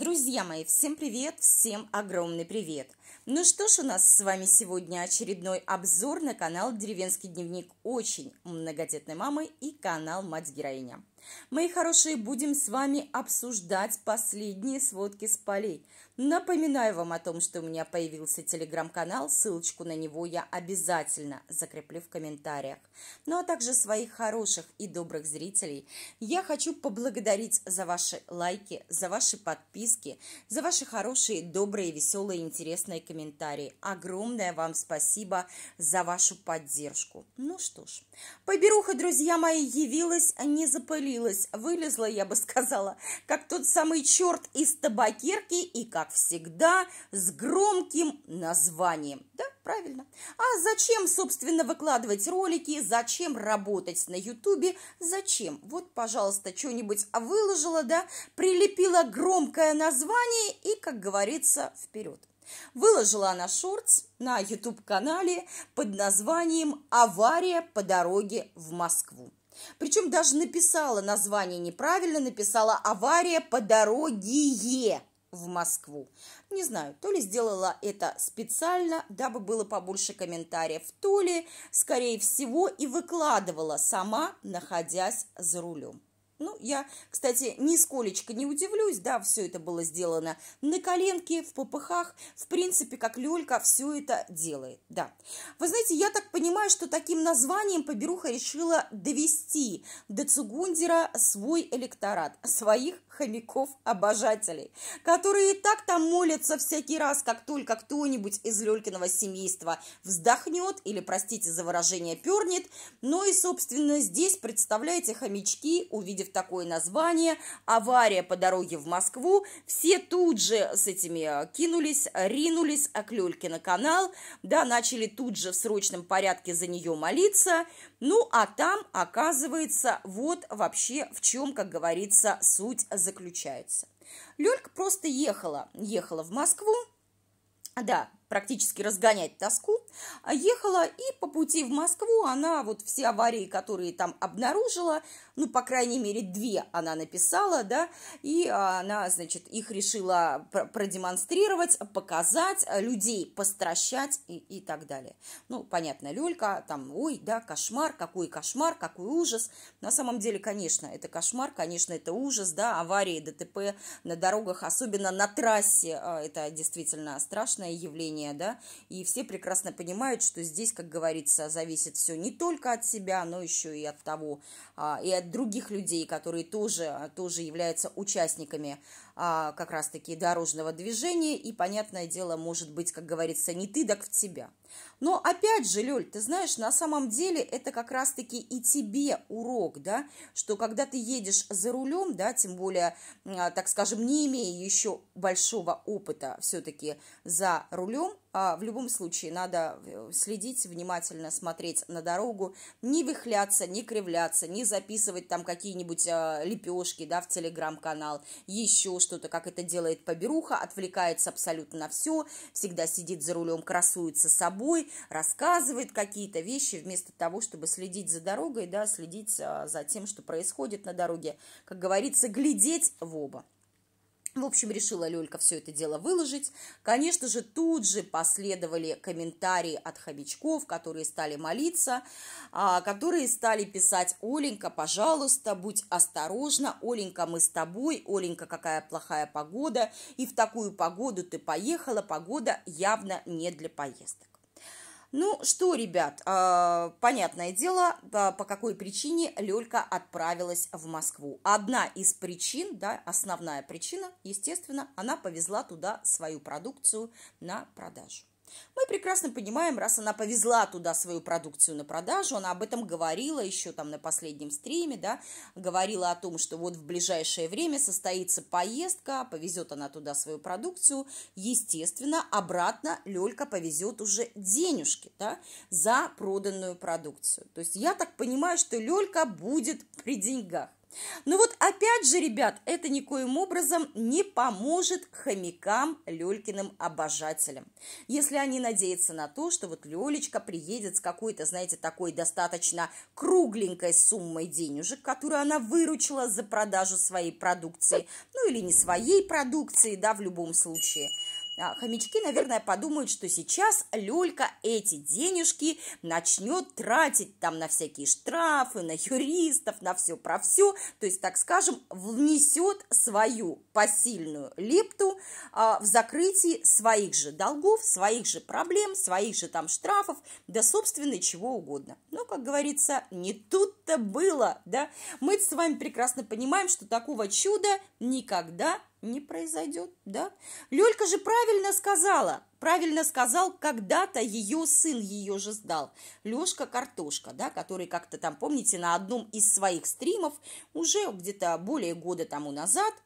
Друзья мои, всем привет, всем огромный привет! Ну что ж, у нас с вами сегодня очередной обзор на канал «Деревенский дневник» очень многодетной мамы и канал «Мать-героиня». Мои хорошие, будем с вами обсуждать последние сводки с полей. Напоминаю вам о том, что у меня появился телеграм-канал, ссылочку на него я обязательно закреплю в комментариях. Ну а также своих хороших и добрых зрителей. Я хочу поблагодарить за ваши лайки, за ваши подписки, за ваши хорошие, добрые, веселые, интересные комментарии. Огромное вам спасибо за вашу поддержку. Ну что ж, поберуха, друзья мои, явилась не запыль притулилась, вылезла, я бы сказала, как тот самый черт из табакерки и, как всегда, с громким названием. Да, правильно. А зачем, собственно, выкладывать ролики, зачем работать на Ютубе, зачем? Вот, пожалуйста, что-нибудь выложила, да, прилепила громкое название и, как говорится, вперед. Выложила она шортс на YouTube-канале под названием «Авария по дороге в Москву». Причем даже написала название неправильно, написала «Авария по дороге Е» в Москву. Не знаю, то ли сделала это специально, дабы было побольше комментариев, то ли, скорее всего, и выкладывала сама, находясь за рулем. Ну, я, кстати, нисколечко не удивлюсь, да, все это было сделано на коленке, в попыхах, в принципе, как Лёлька все это делает, да. Вы знаете, я так понимаю, что таким названием Поберуха решила довести до Цугундера свой электорат, своих хомяков-обожателей, которые и так там молятся всякий раз, как только кто-нибудь из Лёлькиного семейства вздохнет или, простите за выражение, пернет. Но ну и, собственно, здесь, представляете, хомячки, увидев такое название, авария по дороге в Москву, все тут же с этими э, кинулись, ринулись а к на канал, да, начали тут же в срочном порядке за нее молиться, ну, а там, оказывается, вот вообще в чем, как говорится, суть за заключается. Лёлька просто ехала, ехала в Москву, да, практически разгонять тоску, а, ехала, и по пути в Москву она вот все аварии, которые там обнаружила, ну, по крайней мере, две она написала, да, и а, она, значит, их решила продемонстрировать, показать, а, людей постращать и, и так далее. Ну, понятно, Лёлька, там, ой, да, кошмар, какой кошмар, какой ужас. На самом деле, конечно, это кошмар, конечно, это ужас, да, аварии, ДТП на дорогах, особенно на трассе, это действительно страшное явление, решения, да, и все прекрасно понимают, что здесь, как говорится, зависит все не только от себя, но еще и от того, а, и от других людей, которые тоже, а, тоже являются участниками а, как раз-таки дорожного движения, и, понятное дело, может быть, как говорится, не ты, так в тебя. Но опять же, Лёль, ты знаешь, на самом деле это как раз-таки и тебе урок, да, что когда ты едешь за рулем, да, тем более, так скажем, не имея еще большого опыта все-таки за рулем, днем а в любом случае надо э, следить внимательно, смотреть на дорогу, не вихляться, не кривляться, не записывать там какие-нибудь а, лепешки, да, в телеграм-канал, еще что-то, как это делает поберуха, отвлекается абсолютно на все, всегда сидит за рулем, красуется собой, рассказывает какие-то вещи, вместо того, чтобы следить за дорогой, да, следить а, за тем, что происходит на дороге, как говорится, глядеть в оба. Ну, в общем, решила Лёлька все это дело выложить. Конечно же, тут же последовали комментарии от хомячков, которые стали молиться, а, которые стали писать «Оленька, пожалуйста, будь осторожна, Оленька, мы с тобой, Оленька, какая плохая погода, и в такую погоду ты поехала, погода явно не для поездок». Ну что, ребят, э, понятное дело, да, по какой причине Лёлька отправилась в Москву. Одна из причин, да, основная причина, естественно, она повезла туда свою продукцию на продажу. Мы прекрасно понимаем, раз она повезла туда свою продукцию на продажу, она об этом говорила еще там на последнем стриме, да, говорила о том, что вот в ближайшее время состоится поездка, повезет она туда свою продукцию, естественно, обратно Лёлька повезет уже денежки, да, за проданную продукцию. То есть я так понимаю, что Лёлька будет при деньгах. Но ну вот опять же, ребят, это никоим образом не поможет хомякам Лёлькиным обожателям. Если они надеются на то, что вот Лёлечка приедет с какой-то, знаете, такой достаточно кругленькой суммой денежек, которую она выручила за продажу своей продукции, ну или не своей продукции, да, в любом случае – а хомячки, наверное, подумают, что сейчас Лёлька эти денежки начнет тратить там на всякие штрафы, на юристов, на все про все, то есть, так скажем, внесет свою посильную лепту а, в закрытие своих же долгов, своих же проблем, своих же там штрафов, да, собственно, чего угодно. Но, как говорится, не тут-то было, да. Мы с вами прекрасно понимаем, что такого чуда никогда не произойдет, да? Лёлька же правильно сказала, правильно сказал, когда-то ее сын ее же сдал, Лёшка Картошка, да, который как-то там, помните, на одном из своих стримов уже где-то более года тому назад –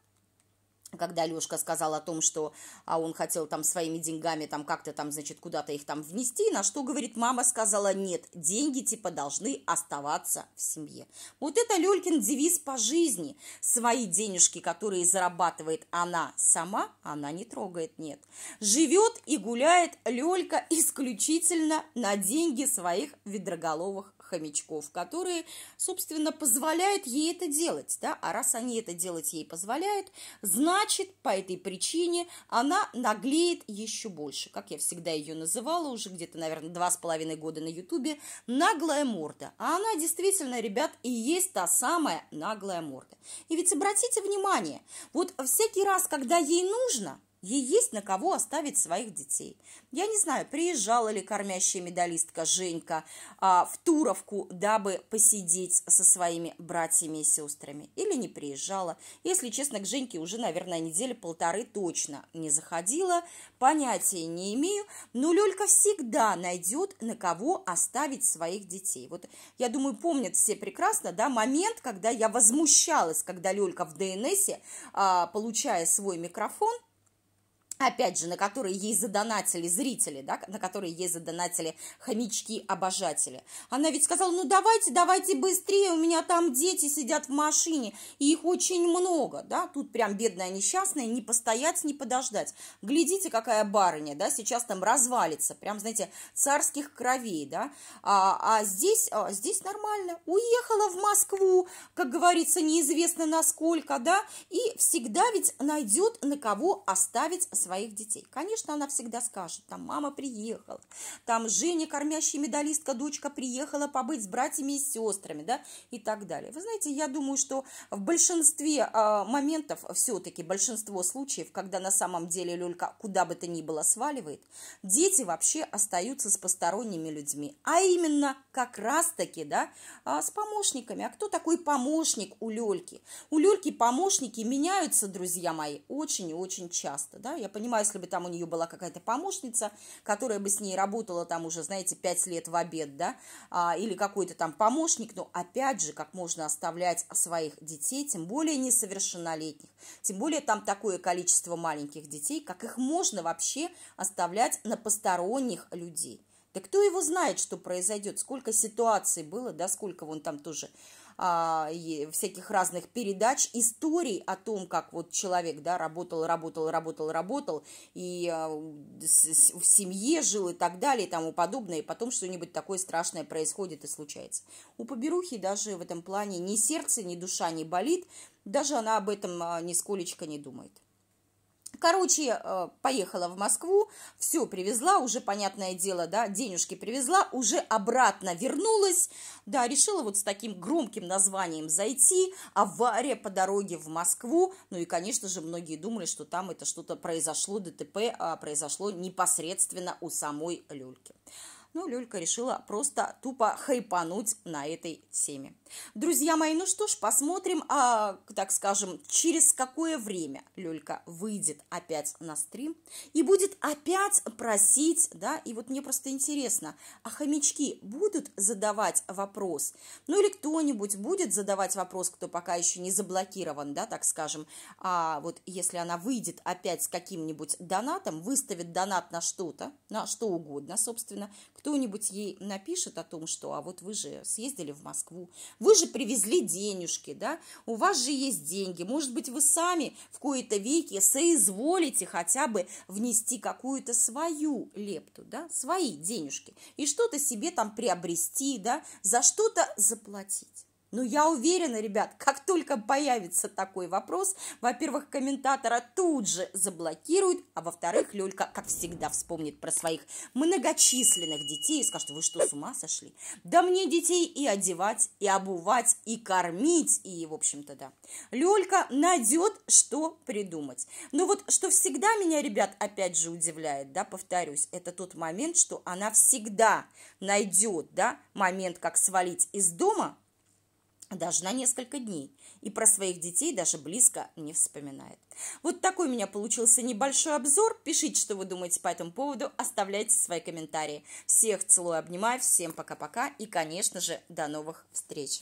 когда Лешка сказал о том, что а он хотел там своими деньгами там как-то там, значит, куда-то их там внести, на что, говорит, мама сказала, нет, деньги типа должны оставаться в семье. Вот это Лёлькин девиз по жизни. Свои денежки, которые зарабатывает она сама, она не трогает, нет. Живет и гуляет Лёлька исключительно на деньги своих ведроголовых хомячков, которые, собственно, позволяют ей это делать, да, а раз они это делать ей позволяют, значит, по этой причине она наглеет еще больше, как я всегда ее называла уже где-то, наверное, два с половиной года на ютубе, наглая морда, а она действительно, ребят, и есть та самая наглая морда. И ведь обратите внимание, вот всякий раз, когда ей нужно – Ей есть на кого оставить своих детей. Я не знаю, приезжала ли кормящая медалистка Женька а, в Туровку, дабы посидеть со своими братьями и сестрами, или не приезжала. Если честно, к Женьке уже, наверное, недели полторы точно не заходила, понятия не имею, но Лёлька всегда найдет, на кого оставить своих детей. Вот, я думаю, помнят все прекрасно, да, момент, когда я возмущалась, когда Лёлька в ДНСе, а, получая свой микрофон, опять же, на которые ей задонатили зрители, да, на которые ей задонатили хомячки-обожатели. Она ведь сказала, ну давайте, давайте быстрее, у меня там дети сидят в машине, и их очень много, да, тут прям бедная несчастная, не постоять, не подождать. Глядите, какая барыня, да, сейчас там развалится, прям, знаете, царских кровей, да, а, а здесь, а, здесь нормально, уехала в Москву, как говорится, неизвестно насколько, да, и всегда ведь найдет на кого оставить свою своих детей. Конечно, она всегда скажет, там мама приехала, там Женя, кормящая медалистка, дочка приехала побыть с братьями и сестрами, да, и так далее. Вы знаете, я думаю, что в большинстве э, моментов, все-таки большинство случаев, когда на самом деле люлька куда бы то ни было сваливает, дети вообще остаются с посторонними людьми, а именно как раз-таки, да, а, с помощниками. А кто такой помощник у люльки? У люльки помощники меняются, друзья мои, очень и очень часто, да, я понимаю, понимаю, если бы там у нее была какая-то помощница, которая бы с ней работала там уже, знаете, 5 лет в обед, да, а, или какой-то там помощник, но опять же, как можно оставлять своих детей, тем более несовершеннолетних, тем более там такое количество маленьких детей, как их можно вообще оставлять на посторонних людей. Да кто его знает, что произойдет, сколько ситуаций было, да, сколько вон там тоже а, всяких разных передач, историй о том, как вот человек, да, работал, работал, работал, работал, и а, с, в семье жил и так далее и тому подобное, и потом что-нибудь такое страшное происходит и случается. У поберухи даже в этом плане ни сердце, ни душа не болит, даже она об этом а, нисколечко не думает. Короче, э, поехала в Москву, все привезла, уже, понятное дело, да, денежки привезла, уже обратно вернулась, да, решила вот с таким громким названием зайти, авария по дороге в Москву, ну и, конечно же, многие думали, что там это что-то произошло, ДТП, а произошло непосредственно у самой люльки ну Люлька решила просто тупо хайпануть на этой теме. Друзья мои, ну что ж, посмотрим, а, так скажем, через какое время Люлька выйдет опять на стрим и будет опять просить, да, и вот мне просто интересно, а хомячки будут задавать вопрос? Ну или кто-нибудь будет задавать вопрос, кто пока еще не заблокирован, да, так скажем, а вот если она выйдет опять с каким-нибудь донатом, выставит донат на что-то, на что угодно, собственно, кто-нибудь ей напишет о том, что а вот вы же съездили в Москву, вы же привезли денежки, да, у вас же есть деньги, может быть, вы сами в кои-то веке соизволите хотя бы внести какую-то свою лепту, да, свои денежки, и что-то себе там приобрести, да, за что-то заплатить. Но ну, я уверена, ребят, как только появится такой вопрос, во-первых, комментатора тут же заблокируют, а во-вторых, Лёлька, как всегда, вспомнит про своих многочисленных детей и скажет, вы что, с ума сошли? Да мне детей и одевать, и обувать, и кормить, и, в общем-то, да. Лёлька найдет, что придумать. Но ну, вот что всегда меня, ребят, опять же удивляет, да, повторюсь, это тот момент, что она всегда найдет, да, момент, как свалить из дома, даже на несколько дней, и про своих детей даже близко не вспоминает. Вот такой у меня получился небольшой обзор. Пишите, что вы думаете по этому поводу, оставляйте свои комментарии. Всех целую, обнимаю, всем пока-пока и, конечно же, до новых встреч!